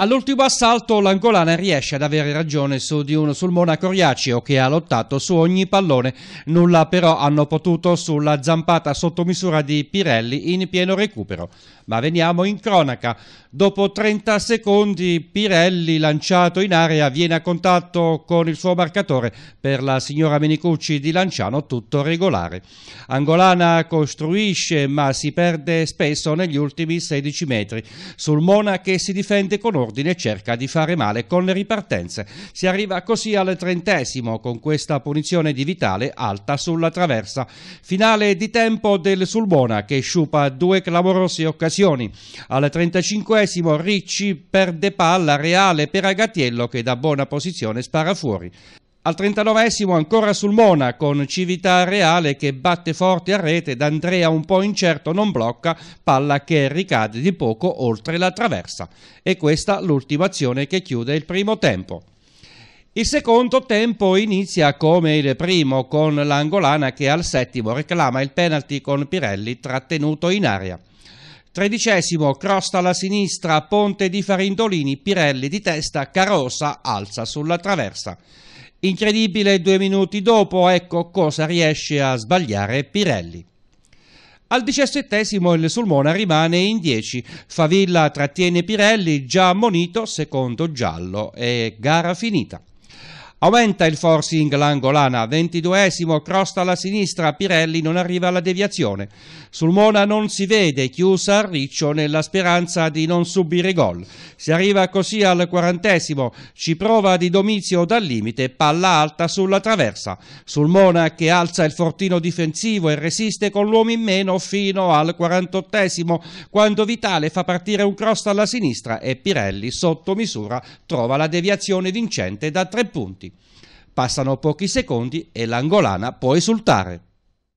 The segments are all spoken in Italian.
All'ultimo assalto l'angolana riesce ad avere ragione su di uno sul Monaco Riaccio che ha lottato su ogni pallone, nulla però hanno potuto sulla zampata sottomisura di Pirelli in pieno recupero. Ma veniamo in cronaca. Dopo 30 secondi Pirelli lanciato in area viene a contatto con il suo marcatore per la signora Menicucci di Lanciano tutto regolare. Angolana costruisce ma si perde spesso negli ultimi 16 metri. Sul Mona che si difende con ordine disordine cerca di fare male con le ripartenze. Si arriva così al trentesimo con questa punizione di Vitale alta sulla traversa. Finale di tempo del Sulbona che sciupa due clamorose occasioni. Al trentacinquesimo Ricci perde palla reale per Agatiello che da buona posizione spara fuori. Al 39 ancora sul Mona con Cività Reale che batte forte a rete, D'Andrea un po' incerto non blocca, palla che ricade di poco oltre la traversa. E questa l'ultima azione che chiude il primo tempo. Il secondo tempo inizia come il primo con l'angolana che al settimo reclama il penalty con Pirelli trattenuto in aria. Tredicesimo, crosta alla sinistra, ponte di Farindolini, Pirelli di testa, Carosa alza sulla traversa. Incredibile due minuti dopo, ecco cosa riesce a sbagliare Pirelli. Al diciassettesimo il Sulmona rimane in 10, Favilla trattiene Pirelli già ammonito, secondo giallo e gara finita. Aumenta il forcing l'angolana, 22esimo, cross alla sinistra, Pirelli non arriva alla deviazione. Sul Mona non si vede, chiusa Riccio nella speranza di non subire gol. Si arriva così al quarantesimo, ci prova di Domizio dal limite, palla alta sulla traversa. Sul Mona che alza il fortino difensivo e resiste con l'uomo in meno fino al quarantottesimo, quando Vitale fa partire un crosta alla sinistra e Pirelli sotto misura trova la deviazione vincente da tre punti passano pochi secondi e l'angolana può esultare.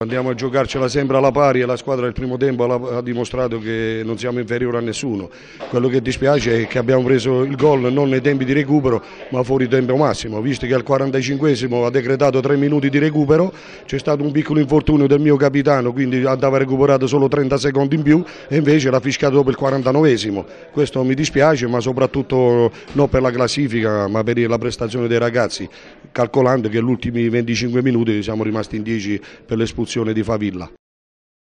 Andiamo a giocarcela sempre alla pari e la squadra del primo tempo ha dimostrato che non siamo inferiori a nessuno. Quello che dispiace è che abbiamo preso il gol non nei tempi di recupero ma fuori tempo massimo, visto che al 45esimo ha decretato 3 minuti di recupero, c'è stato un piccolo infortunio del mio capitano quindi andava recuperato solo 30 secondi in più e invece l'ha fiscato dopo il 49esimo. Questo mi dispiace ma soprattutto non per la classifica ma per la prestazione dei ragazzi, calcolando che gli ultimi 25 minuti siamo rimasti in 10 per l'espulsione funzione di favilla